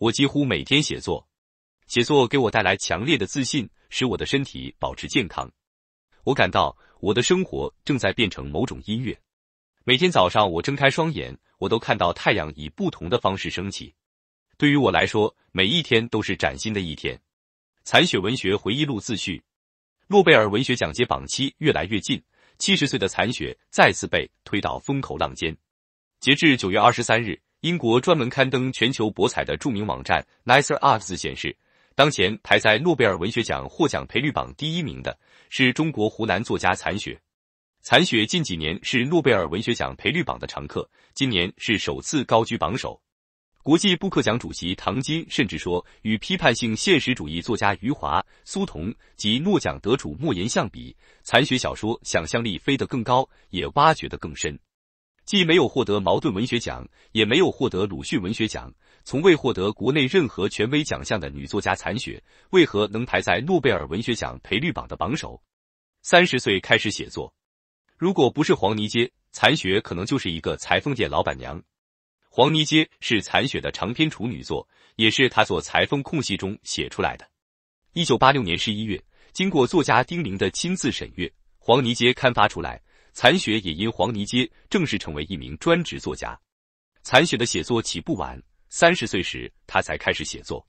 我几乎每天写作，写作给我带来强烈的自信，使我的身体保持健康。我感到我的生活正在变成某种音乐。每天早上我睁开双眼，我都看到太阳以不同的方式升起。对于我来说，每一天都是崭新的一天。残雪文学回忆录自序，诺贝尔文学奖揭榜期越来越近，七十岁的残雪再次被推到风口浪尖。截至九月二十三日。英国专门刊登全球博彩的著名网站 Nicer a r t s 显示，当前排在诺贝尔文学奖获奖赔率榜第一名的是中国湖南作家残雪。残雪近几年是诺贝尔文学奖赔率榜的常客，今年是首次高居榜首。国际布克奖主席唐金甚至说，与批判性现实主义作家余华、苏童及诺奖得主莫言相比，残雪小说想象力飞得更高，也挖掘得更深。既没有获得茅盾文学奖，也没有获得鲁迅文学奖，从未获得国内任何权威奖项的女作家残雪，为何能排在诺贝尔文学奖赔率榜的榜首？三十岁开始写作，如果不是黄泥街，残雪可能就是一个裁缝店老板娘。黄泥街是残雪的长篇处女作，也是她做裁缝空隙中写出来的。一九八六年十一月，经过作家丁玲的亲自审阅，《黄泥街》刊发出来。残雪也因黄泥街正式成为一名专职作家。残雪的写作起步晚，三十岁时他才开始写作。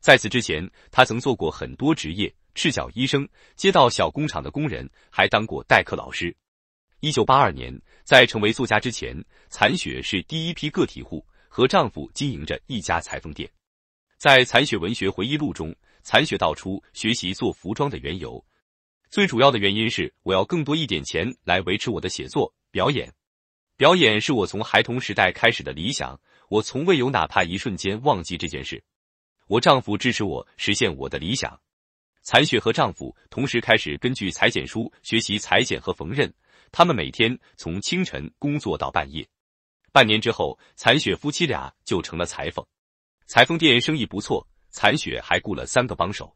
在此之前，他曾做过很多职业：赤脚医生、街道小工厂的工人，还当过代课老师。一九八二年，在成为作家之前，残雪是第一批个体户，和丈夫经营着一家裁缝店。在残雪文学回忆录中，残雪道出学习做服装的缘由。最主要的原因是，我要更多一点钱来维持我的写作、表演。表演是我从孩童时代开始的理想，我从未有哪怕一瞬间忘记这件事。我丈夫支持我实现我的理想。残雪和丈夫同时开始根据裁剪书学习裁剪和缝纫，他们每天从清晨工作到半夜。半年之后，残雪夫妻俩就成了裁缝，裁缝店生意不错，残雪还雇了三个帮手。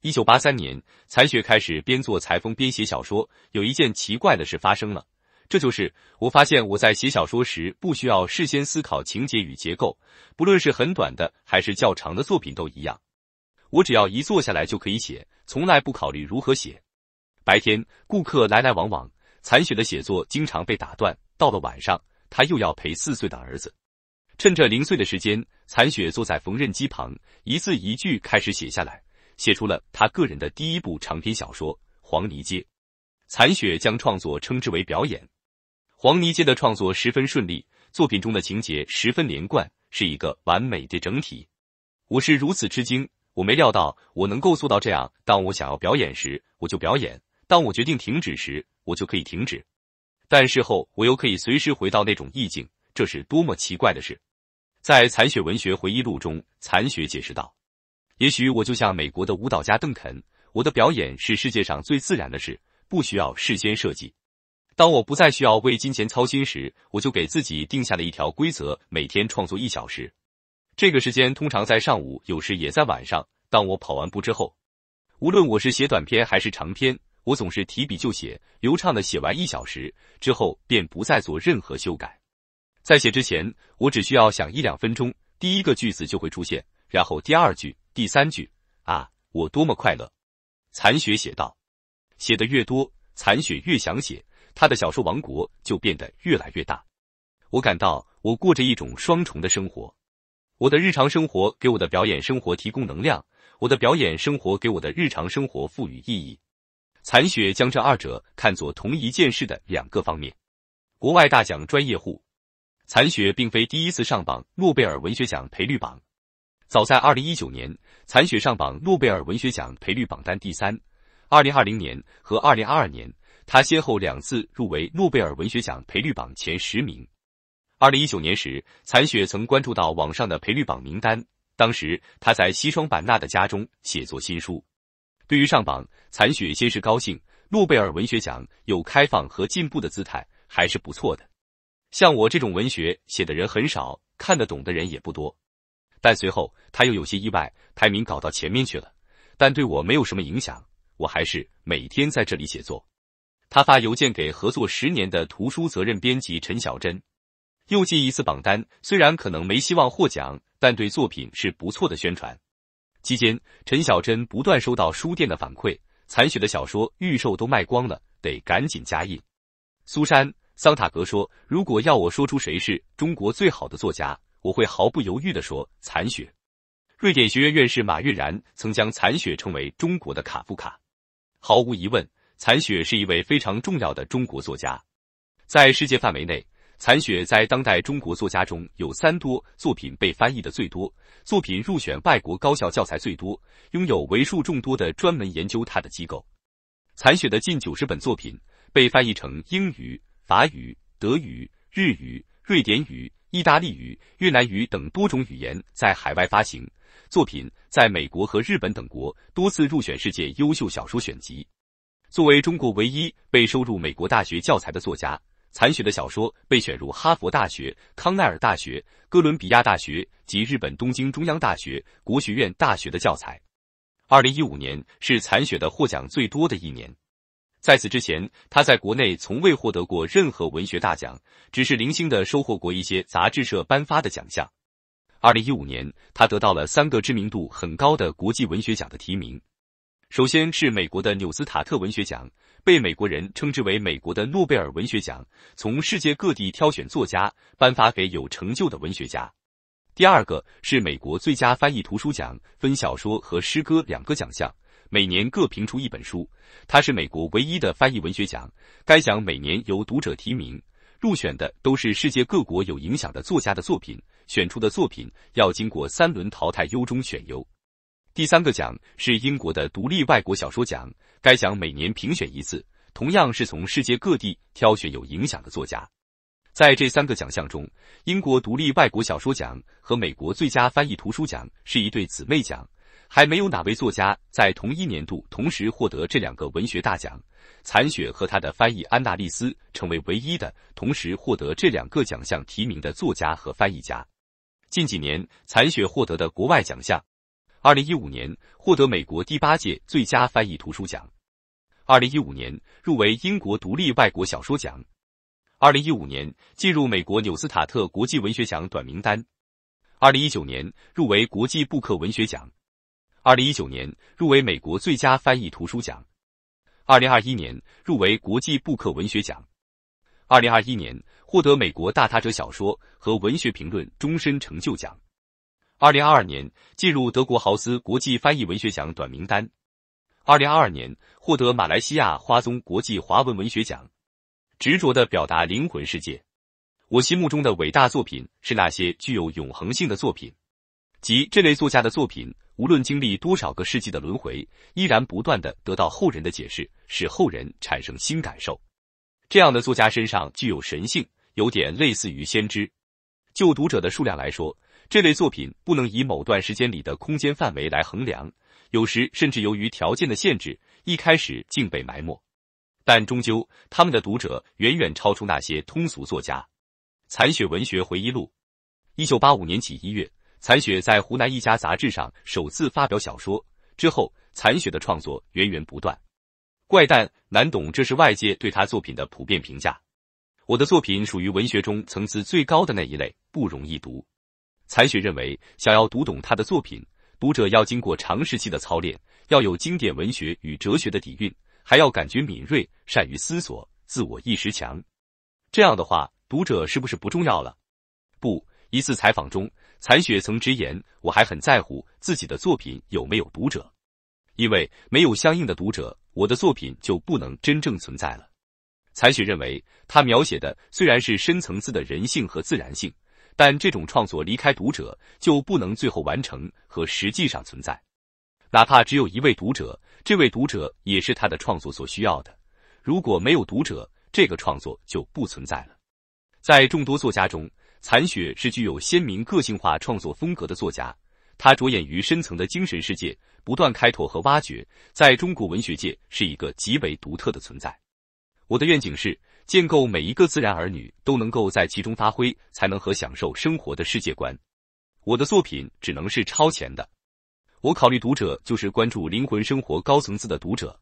一九八三年，残雪开始边做裁缝边写小说。有一件奇怪的事发生了，这就是我发现我在写小说时不需要事先思考情节与结构，不论是很短的还是较长的作品都一样。我只要一坐下来就可以写，从来不考虑如何写。白天，顾客来来往往，残雪的写作经常被打断。到了晚上，他又要陪四岁的儿子。趁着零碎的时间，残雪坐在缝纫机旁，一字一句开始写下来。写出了他个人的第一部长篇小说《黄泥街》。残雪将创作称之为表演。《黄泥街》的创作十分顺利，作品中的情节十分连贯，是一个完美的整体。我是如此吃惊，我没料到我能够做到这样。当我想要表演时，我就表演；当我决定停止时，我就可以停止。但事后我又可以随时回到那种意境，这是多么奇怪的事！在《残雪文学回忆录》中，残雪解释道。也许我就像美国的舞蹈家邓肯，我的表演是世界上最自然的事，不需要事先设计。当我不再需要为金钱操心时，我就给自己定下了一条规则：每天创作一小时。这个时间通常在上午，有时也在晚上。当我跑完步之后，无论我是写短篇还是长篇，我总是提笔就写，流畅的写完一小时之后，便不再做任何修改。在写之前，我只需要想一两分钟，第一个句子就会出现，然后第二句。第三句啊，我多么快乐！残雪写道，写的越多，残雪越想写，他的小说王国就变得越来越大。我感到我过着一种双重的生活，我的日常生活给我的表演生活提供能量，我的表演生活给我的日常生活赋予意义。残雪将这二者看作同一件事的两个方面。国外大奖专业户，残雪并非第一次上榜诺贝尔文学奖赔率榜。早在二零一九年，残雪上榜诺贝尔文学奖赔率榜单第三。二零二零年和二零二二年，他先后两次入围诺贝尔文学奖赔率榜前十名。二零一九年时，残雪曾关注到网上的赔率榜名单，当时他在西双版纳的家中写作新书。对于上榜，残雪先是高兴，诺贝尔文学奖有开放和进步的姿态，还是不错的。像我这种文学写的人很少，看得懂的人也不多。但随后他又有些意外，排名搞到前面去了，但对我没有什么影响，我还是每天在这里写作。他发邮件给合作十年的图书责任编辑陈小珍，又进一次榜单，虽然可能没希望获奖，但对作品是不错的宣传。期间，陈小珍不断收到书店的反馈，残雪的小说预售都卖光了，得赶紧加印。苏珊·桑塔格说：“如果要我说出谁是中国最好的作家。”我会毫不犹豫的说，残雪。瑞典学院院士马悦然曾将残雪称为中国的卡夫卡。毫无疑问，残雪是一位非常重要的中国作家。在世界范围内，残雪在当代中国作家中有三多：作品被翻译的最多，作品入选外国高校教材最多，拥有为数众多的专门研究他的机构。残雪的近九十本作品被翻译成英语、法语、德语、日语、瑞典语。意大利语、越南语等多种语言在海外发行，作品在美国和日本等国多次入选世界优秀小说选集。作为中国唯一被收入美国大学教材的作家，残雪的小说被选入哈佛大学、康奈尔大学、哥伦比亚大学及日本东京中央大学、国学院大学的教材。二零一五年是残雪的获奖最多的一年。在此之前，他在国内从未获得过任何文学大奖，只是零星的收获过一些杂志社颁发的奖项。二零一五年，他得到了三个知名度很高的国际文学奖的提名。首先是美国的纽斯塔特文学奖，被美国人称之为美国的诺贝尔文学奖，从世界各地挑选作家，颁发给有成就的文学家。第二个是美国最佳翻译图书奖，分小说和诗歌两个奖项。每年各评出一本书，它是美国唯一的翻译文学奖。该奖每年由读者提名，入选的都是世界各国有影响的作家的作品。选出的作品要经过三轮淘汰，优中选优。第三个奖是英国的独立外国小说奖，该奖每年评选一次，同样是从世界各地挑选有影响的作家。在这三个奖项中，英国独立外国小说奖和美国最佳翻译图书奖是一对姊妹奖。还没有哪位作家在同一年度同时获得这两个文学大奖，残雪和他的翻译安娜丽丝成为唯一的同时获得这两个奖项提名的作家和翻译家。近几年，残雪获得的国外奖项：二零一五年获得美国第八届最佳翻译图书奖，二零一五年入围英国独立外国小说奖，二零一五年进入美国纽斯塔特国际文学奖短名单，二零一九年入围国际布克文学奖。二零一九年入围美国最佳翻译图书奖，二零二一年入围国际布克文学奖，二零二一年获得美国大他者小说和文学评论终身成就奖，二零二二年进入德国豪斯国际翻译文学奖短名单，二零二二年获得马来西亚花宗国际华文文学奖。执着的表达灵魂世界，我心目中的伟大作品是那些具有永恒性的作品。即这类作家的作品，无论经历多少个世纪的轮回，依然不断的得到后人的解释，使后人产生新感受。这样的作家身上具有神性，有点类似于先知。就读者的数量来说，这类作品不能以某段时间里的空间范围来衡量，有时甚至由于条件的限制，一开始竟被埋没。但终究，他们的读者远远超出那些通俗作家。残雪文学回忆录，一九八五年起一月。残雪在湖南一家杂志上首次发表小说之后，残雪的创作源源不断。怪诞难懂，这是外界对他作品的普遍评价。我的作品属于文学中层次最高的那一类，不容易读。残雪认为，想要读懂他的作品，读者要经过长时期的操练，要有经典文学与哲学的底蕴，还要感觉敏锐，善于思索，自我意识强。这样的话，读者是不是不重要了？不，一次采访中。残雪曾直言：“我还很在乎自己的作品有没有读者，因为没有相应的读者，我的作品就不能真正存在了。”残雪认为，他描写的虽然是深层次的人性和自然性，但这种创作离开读者就不能最后完成和实际上存在。哪怕只有一位读者，这位读者也是他的创作所需要的。如果没有读者，这个创作就不存在了。在众多作家中，残雪是具有鲜明个性化创作风格的作家，他着眼于深层的精神世界，不断开拓和挖掘，在中国文学界是一个极为独特的存在。我的愿景是建构每一个自然儿女都能够在其中发挥才能和享受生活的世界观。我的作品只能是超前的。我考虑读者就是关注灵魂生活高层次的读者，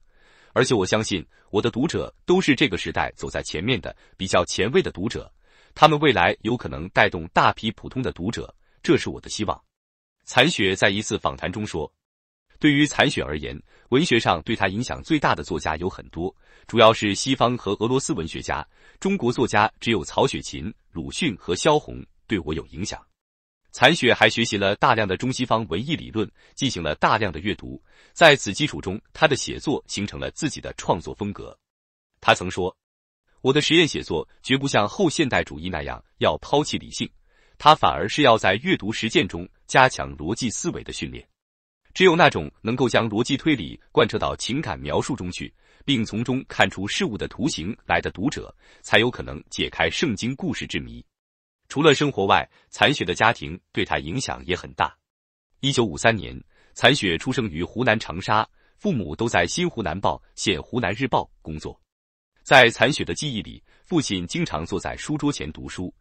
而且我相信我的读者都是这个时代走在前面的比较前卫的读者。他们未来有可能带动大批普通的读者，这是我的希望。残雪在一次访谈中说：“对于残雪而言，文学上对他影响最大的作家有很多，主要是西方和俄罗斯文学家。中国作家只有曹雪芹、鲁迅和萧红对我有影响。”残雪还学习了大量的中西方文艺理论，进行了大量的阅读，在此基础中，他的写作形成了自己的创作风格。他曾说。我的实验写作绝不像后现代主义那样要抛弃理性，它反而是要在阅读实践中加强逻辑思维的训练。只有那种能够将逻辑推理贯彻到情感描述中去，并从中看出事物的图形来的读者，才有可能解开圣经故事之谜。除了生活外，残雪的家庭对他影响也很大。一九五三年，残雪出生于湖南长沙，父母都在新湖南报现湖南日报工作。在残雪的记忆里，父亲经常坐在书桌前读书。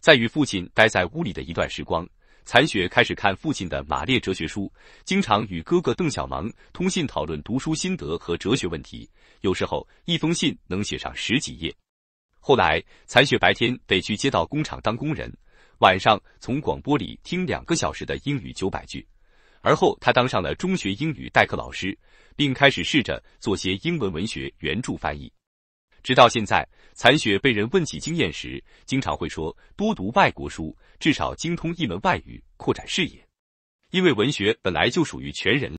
在与父亲待在屋里的一段时光，残雪开始看父亲的马列哲学书，经常与哥哥邓小芒通信讨论读书心得和哲学问题。有时候一封信能写上十几页。后来，残雪白天得去街道工厂当工人，晚上从广播里听两个小时的英语九百句。而后，他当上了中学英语代课老师，并开始试着做些英文文学原著翻译。直到现在，残雪被人问起经验时，经常会说多读外国书，至少精通一门外语，扩展视野，因为文学本来就属于全人。